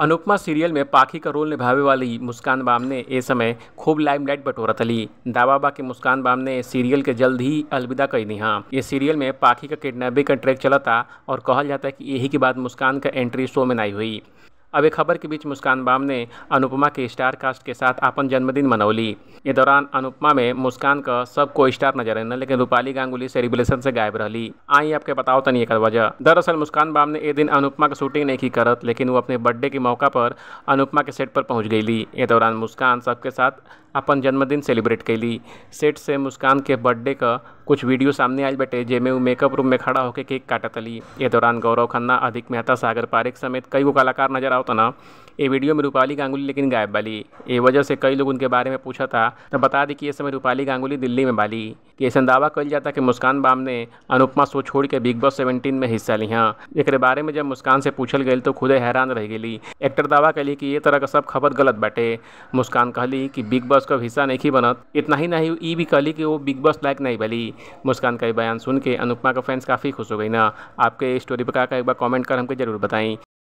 Anupama serial में पाखी का रोल निभावे वाली मुस्कान बाम ने इस समय खूब लाइमलाइट बटोरा तली दावाबा के मुस्कान बाम ने सीरियल के जल्द ही अलविदा कर दी हाँ ये सीरियल में पाखी का किडनैपिंग का ट्रैक चला था और कहा जाता है कि यही के बाद मुस्कान का एंट्री शो में नहीं हुई अब एक खबर के बीच मुस्कान बाम ने अनुपमा के स्टार कास्ट के साथ अपन जन्मदिन मनौली ये दौरान अनुपमा में मुस्कान का सबको स्टार नजर आने लेकिन रूपाली गांगुली सेलिब्रेशन से गायब रही आई आपके बताओ तनी एक वजह दरअसल मुस्कान बाम ने ए दिन अनुपमा का शूटिंग नहीं की करत लेकिन वो अपने बर्थडे के मौका पर अनुपमा के सेट पर पहुंच गई ली ये दौरान मुस्कान सबके साथ अपन जन्मदिन सेलिब्रेट कैली सेट से मुस्कान के बर्थडे का कुछ वीडियो सामने आए बैठे जेमे वो मेकअप रूम में खड़ा होकर केक काटत अली ये दौरान गौरव खन्ना अधिक मेहता सागर पारिक समेत कई गो कलाकार नजर तना ये वीडियो में रूपाली गांगुली लेकिन गायब वाली ये वजह से कई लोग उनके बारे में पूछा था तो बता दें कि ये समय रूपाली गांगुली दिल्ली में बाली कि ऐसा दावा कर जाता कि मुस्कान बाम ने अनुपमा शो छोड़ के बिग बॉस सेवेंटीन में हिस्सा लिया एक बारे में जब मुस्कान से पूछल गई तो खुदे हैरान रह गई एक्टर दावा कली कि ये तरह का सब खबर गलत बटे मुस्कान कहली कि बिग बॉस का हिस्सा नहीं बनत इतना ही नहीं ई भी कहली कि वो बिग बॉस लाइक नहीं बली मुस्कान का बयान सुन के अनुपमा का फैंस काफ़ी खुश हो गई ना आपके स्टोरी पर का एक बार कमेंट कर हमको जरूर बताएं